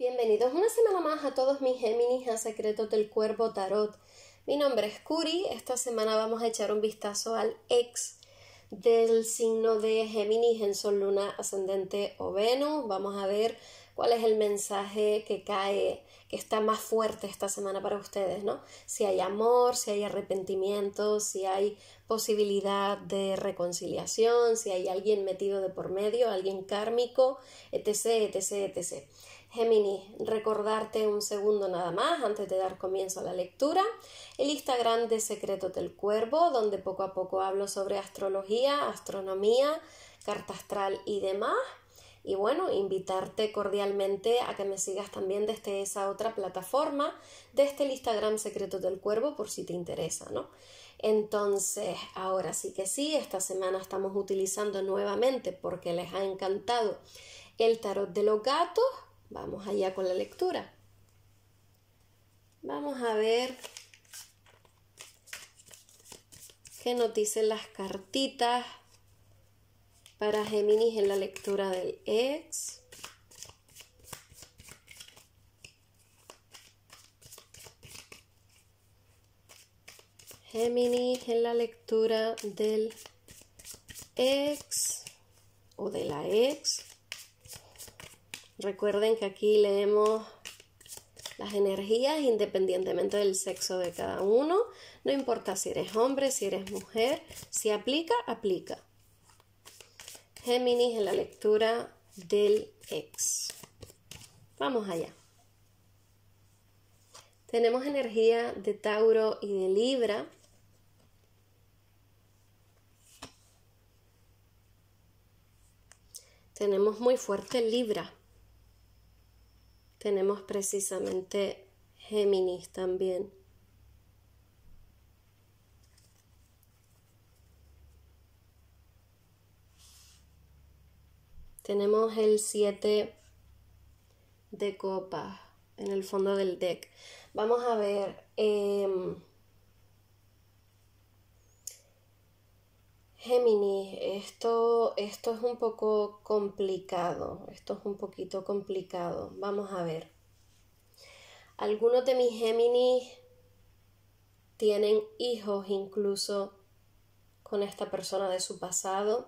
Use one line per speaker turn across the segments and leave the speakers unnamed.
Bienvenidos una semana más a todos mis Géminis a Secretos del Cuervo Tarot. Mi nombre es Curi. Esta semana vamos a echar un vistazo al ex del signo de Géminis en Sol Luna Ascendente o Venus. Vamos a ver cuál es el mensaje que cae, que está más fuerte esta semana para ustedes, ¿no? Si hay amor, si hay arrepentimiento, si hay posibilidad de reconciliación, si hay alguien metido de por medio, alguien kármico, etc, etc, etc. Géminis, recordarte un segundo nada más antes de dar comienzo a la lectura, el Instagram de Secretos del Cuervo, donde poco a poco hablo sobre astrología, astronomía, carta astral y demás. Y bueno, invitarte cordialmente a que me sigas también desde esa otra plataforma, desde el Instagram Secretos del Cuervo, por si te interesa, ¿no? Entonces, ahora sí que sí, esta semana estamos utilizando nuevamente porque les ha encantado el tarot de los gatos Vamos allá con la lectura. Vamos a ver qué nos dicen las cartitas para Géminis en la lectura del ex. Géminis en la lectura del ex o de la ex. Recuerden que aquí leemos las energías independientemente del sexo de cada uno. No importa si eres hombre, si eres mujer. Si aplica, aplica. Géminis en la lectura del ex. Vamos allá. Tenemos energía de Tauro y de Libra. Tenemos muy fuerte Libra tenemos precisamente Géminis también. Tenemos el 7 de copas en el fondo del deck. Vamos a ver. Em, Géminis, esto, esto es un poco complicado, esto es un poquito complicado. Vamos a ver. Algunos de mis Géminis tienen hijos incluso con esta persona de su pasado.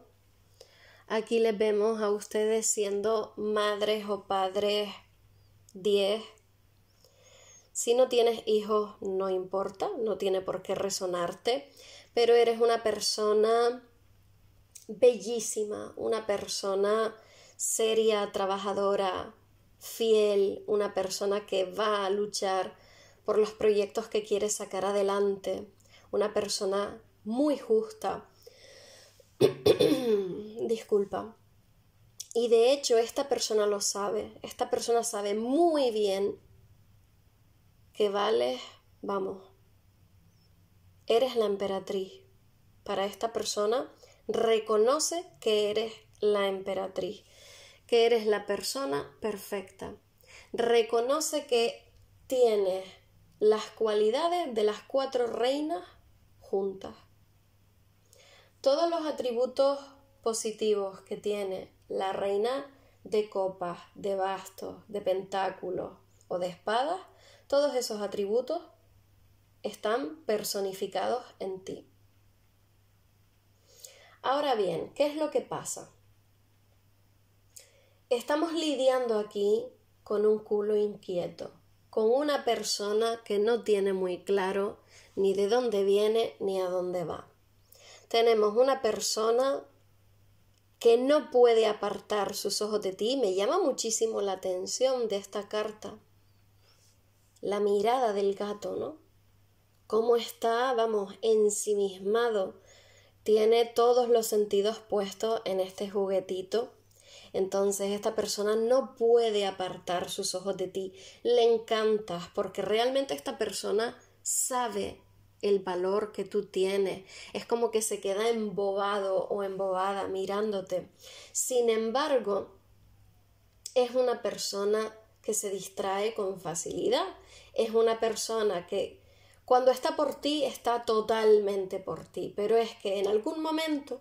Aquí les vemos a ustedes siendo madres o padres 10. Si no tienes hijos, no importa, no tiene por qué resonarte pero eres una persona bellísima, una persona seria, trabajadora, fiel, una persona que va a luchar por los proyectos que quiere sacar adelante, una persona muy justa. Disculpa. Y de hecho esta persona lo sabe, esta persona sabe muy bien que vale, vamos, eres la emperatriz. Para esta persona, reconoce que eres la emperatriz, que eres la persona perfecta. Reconoce que tienes las cualidades de las cuatro reinas juntas. Todos los atributos positivos que tiene la reina de copas, de bastos, de pentáculos o de espadas, todos esos atributos están personificados en ti. Ahora bien, ¿qué es lo que pasa? Estamos lidiando aquí con un culo inquieto, con una persona que no tiene muy claro ni de dónde viene ni a dónde va. Tenemos una persona que no puede apartar sus ojos de ti. Me llama muchísimo la atención de esta carta. La mirada del gato, ¿no? cómo está, vamos, ensimismado. Tiene todos los sentidos puestos en este juguetito. Entonces esta persona no puede apartar sus ojos de ti. Le encantas porque realmente esta persona sabe el valor que tú tienes. Es como que se queda embobado o embobada mirándote. Sin embargo, es una persona que se distrae con facilidad. Es una persona que cuando está por ti, está totalmente por ti, pero es que en algún momento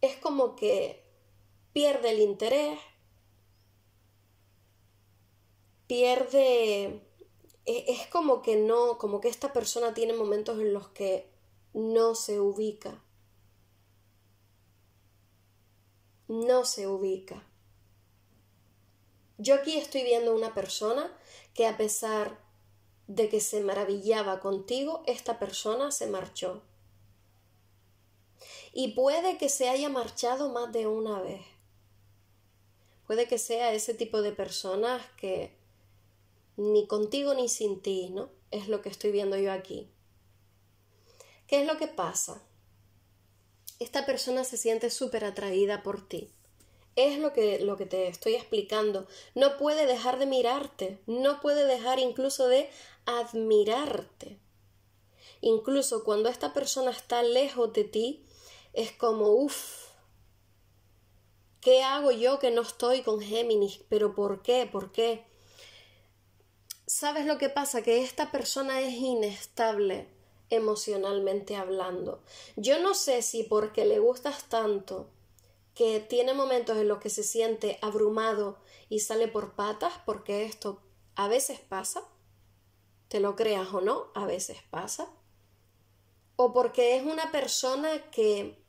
es como que pierde el interés, pierde e-, es como que no, como que esta persona tiene momentos en los que no se ubica. No se ubica. Yo aquí estoy viendo una persona que a pesar de que se maravillaba contigo, esta persona se marchó. Y puede que se haya marchado más de una vez. Puede que sea ese tipo de personas que ni contigo ni sin ti, ¿no? Es lo que estoy viendo yo aquí. ¿Qué es lo que pasa? Esta persona se siente súper atraída por ti. Es lo que, lo que te estoy explicando. No puede dejar de mirarte, no puede dejar incluso de admirarte. Incluso cuando esta persona está lejos de ti, es como, uff, ¿qué hago yo que no estoy con Géminis? ¿Pero por qué? ¿Por qué? ¿Sabes lo que pasa? Que esta persona es inestable emocionalmente hablando. Yo no sé si porque le gustas tanto que tiene momentos en los que se siente abrumado y sale por patas, porque esto a veces pasa, te lo creas o no, a veces pasa, o porque es una persona que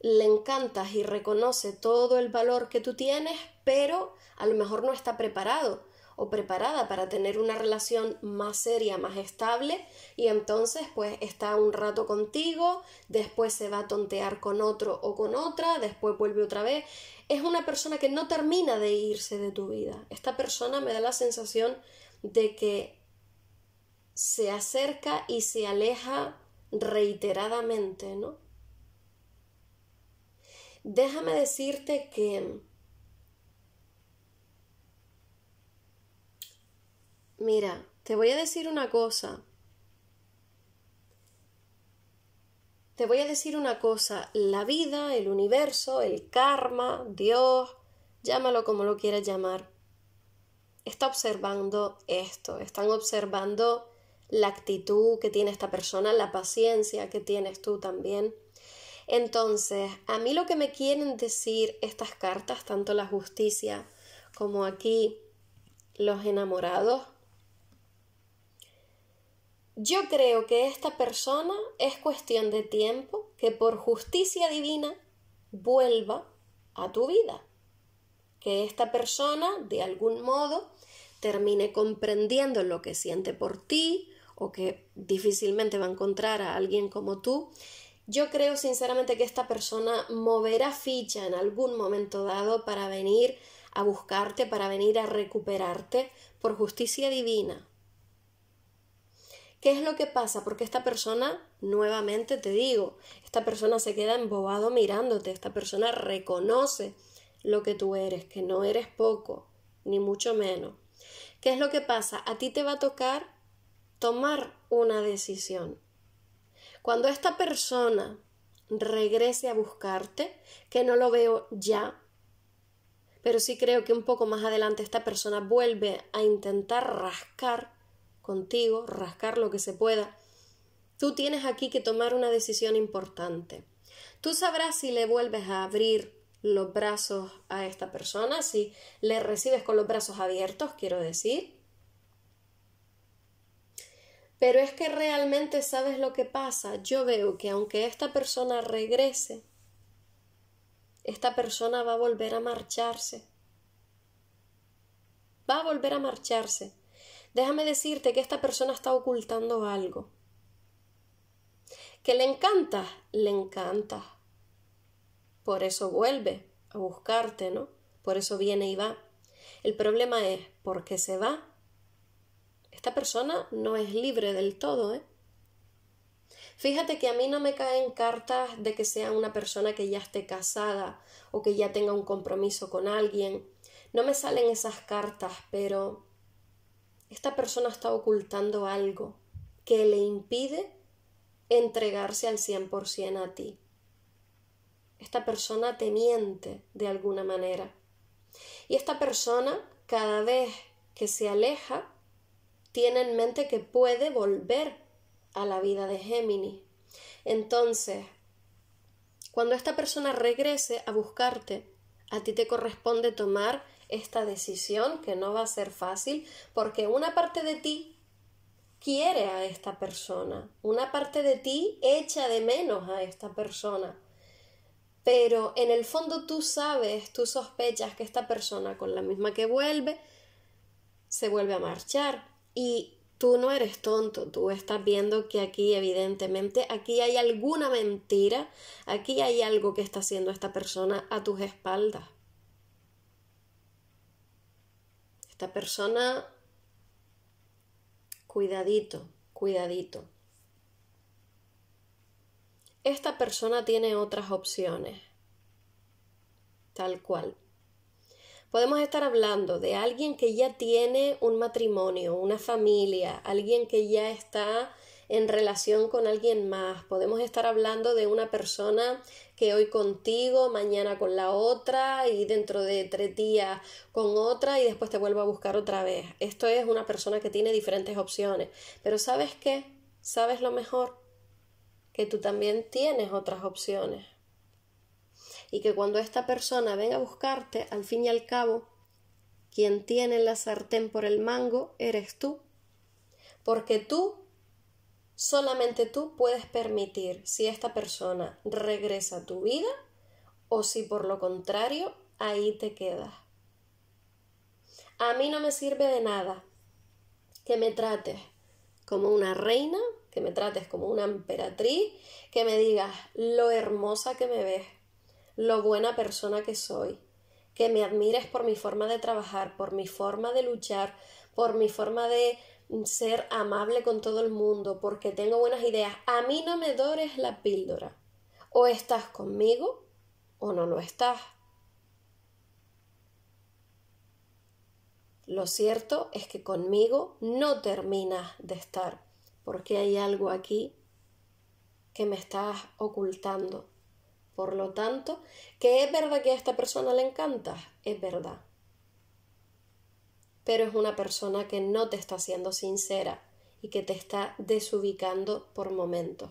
le encantas y reconoce todo el valor que tú tienes, pero a lo mejor no está preparado o preparada para tener una relación más seria, más estable y entonces pues está un rato contigo, después se va a tontear con otro o con otra, después vuelve otra vez. Es una persona que no termina de irse de tu vida. Esta persona me da la sensación de que se acerca y se aleja reiteradamente, ¿no? Déjame decirte que Mira, te voy a decir una cosa. Te voy a decir una cosa. La vida, el universo, el karma, Dios, llámalo como lo quieras llamar, está observando esto. Están observando la actitud que tiene esta persona, la paciencia que tienes tú también. Entonces, a mí lo que me quieren decir estas cartas, tanto la justicia como aquí los enamorados, yo creo que esta persona es cuestión de tiempo que por justicia divina vuelva a tu vida. Que esta persona, de algún modo, termine comprendiendo lo que siente por ti o que difícilmente va a encontrar a alguien como tú. Yo creo sinceramente que esta persona moverá ficha en algún momento dado para venir a buscarte, para venir a recuperarte por justicia divina, ¿Qué es lo que pasa? Porque esta persona, nuevamente te digo, esta persona se queda embobado mirándote, esta persona reconoce lo que tú eres, que no eres poco, ni mucho menos. ¿Qué es lo que pasa? A ti te va a tocar tomar una decisión. Cuando esta persona regrese a buscarte, que no lo veo ya, pero sí creo que un poco más adelante esta persona vuelve a intentar rascar contigo, rascar lo que se pueda. Tú tienes aquí que tomar una decisión importante. Tú sabrás si le vuelves a abrir los brazos a esta persona, si le recibes con los brazos abiertos, quiero decir. Pero es que realmente sabes lo que pasa. Yo veo que aunque esta persona regrese, esta persona va a volver a marcharse. Va a volver a marcharse déjame decirte que esta persona está ocultando algo. ¿Que le encanta? Le encanta. Por eso vuelve a buscarte, ¿no? Por eso viene y va. El problema es, ¿por qué se va? Esta persona no es libre del todo, ¿eh? Fíjate que a mí no me caen cartas de que sea una persona que ya esté casada o que ya tenga un compromiso con alguien. No me salen esas cartas, pero esta persona está ocultando algo que le impide entregarse al 100% a ti. Esta persona te miente de alguna manera. Y esta persona, cada vez que se aleja, tiene en mente que puede volver a la vida de Géminis. Entonces, cuando esta persona regrese a buscarte, a ti te corresponde tomar esta decisión que no va a ser fácil porque una parte de ti quiere a esta persona, una parte de ti echa de menos a esta persona. Pero en el fondo tú sabes, tú sospechas que esta persona con la misma que vuelve, se vuelve a marchar. Y tú no eres tonto, tú estás viendo que aquí evidentemente, aquí hay alguna mentira, aquí hay algo que está haciendo esta persona a tus espaldas. Esta persona, cuidadito, cuidadito. Esta persona tiene otras opciones, tal cual. Podemos estar hablando de alguien que ya tiene un matrimonio, una familia, alguien que ya está en relación con alguien más. Podemos estar hablando de una persona que hoy contigo, mañana con la otra y dentro de tres días con otra y después te vuelvo a buscar otra vez. Esto es una persona que tiene diferentes opciones. Pero ¿sabes qué? ¿Sabes lo mejor? Que tú también tienes otras opciones. Y que cuando esta persona venga a buscarte, al fin y al cabo, quien tiene la sartén por el mango eres tú. Porque tú Solamente tú puedes permitir si esta persona regresa a tu vida o si por lo contrario ahí te quedas. A mí no me sirve de nada que me trates como una reina, que me trates como una emperatriz, que me digas lo hermosa que me ves, lo buena persona que soy, que me admires por mi forma de trabajar, por mi forma de luchar, por mi forma de ser amable con todo el mundo porque tengo buenas ideas. A mí no me dores la píldora. O estás conmigo o no lo estás. Lo cierto es que conmigo no terminas de estar porque hay algo aquí que me estás ocultando. Por lo tanto, que es verdad que a esta persona le encanta, es verdad pero es una persona que no te está siendo sincera y que te está desubicando por momentos.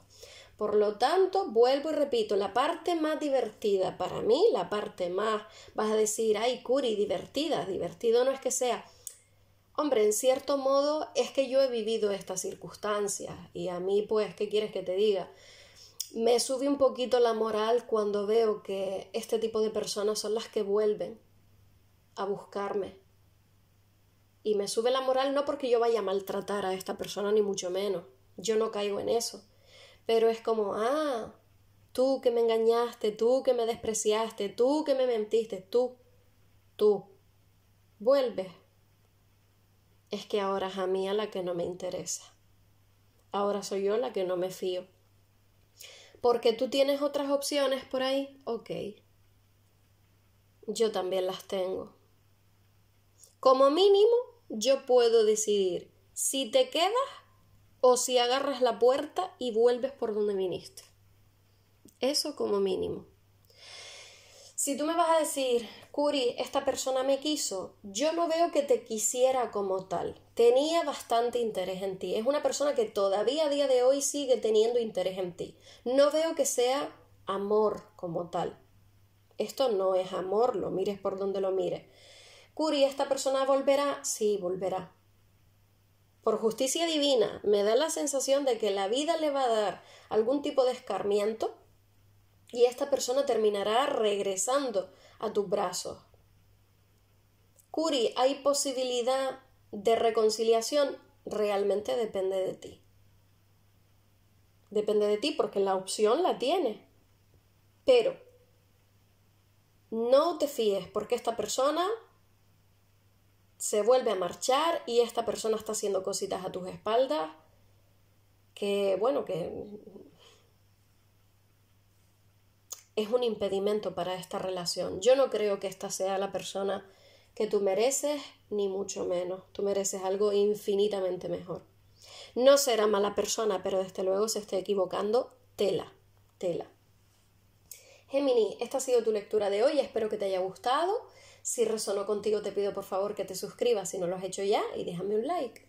Por lo tanto, vuelvo y repito, la parte más divertida para mí, la parte más, vas a decir, ay, Curi, divertida, divertido no es que sea. Hombre, en cierto modo es que yo he vivido estas circunstancias y a mí, pues, ¿qué quieres que te diga? Me sube un poquito la moral cuando veo que este tipo de personas son las que vuelven a buscarme y me sube la moral no porque yo vaya a maltratar a esta persona, ni mucho menos. Yo no caigo en eso. Pero es como, ah, tú que me engañaste, tú que me despreciaste, tú que me mentiste, tú, tú. Vuelves. Es que ahora es a mí a la que no me interesa. Ahora soy yo la que no me fío. Porque tú tienes otras opciones por ahí, ok. Yo también las tengo. Como mínimo, yo puedo decidir si te quedas o si agarras la puerta y vuelves por donde viniste. Eso como mínimo. Si tú me vas a decir, Curi, esta persona me quiso, yo no veo que te quisiera como tal. Tenía bastante interés en ti. Es una persona que todavía a día de hoy sigue teniendo interés en ti. No veo que sea amor como tal. Esto no es amor, lo mires por donde lo mires. Curi, ¿esta persona volverá? Sí, volverá. Por justicia divina, me da la sensación de que la vida le va a dar algún tipo de escarmiento y esta persona terminará regresando a tus brazos. Curi, ¿hay posibilidad de reconciliación? Realmente depende de ti. Depende de ti porque la opción la tiene. Pero no te fíes porque esta persona se vuelve a marchar y esta persona está haciendo cositas a tus espaldas que, bueno, que es un impedimento para esta relación. Yo no creo que esta sea la persona que tú mereces, ni mucho menos. Tú mereces algo infinitamente mejor. No será mala persona, pero desde luego se esté equivocando. Tela, tela. Gemini, esta ha sido tu lectura de hoy, espero que te haya gustado. Si resonó contigo, te pido por favor que te suscribas si no lo has hecho ya y déjame un like.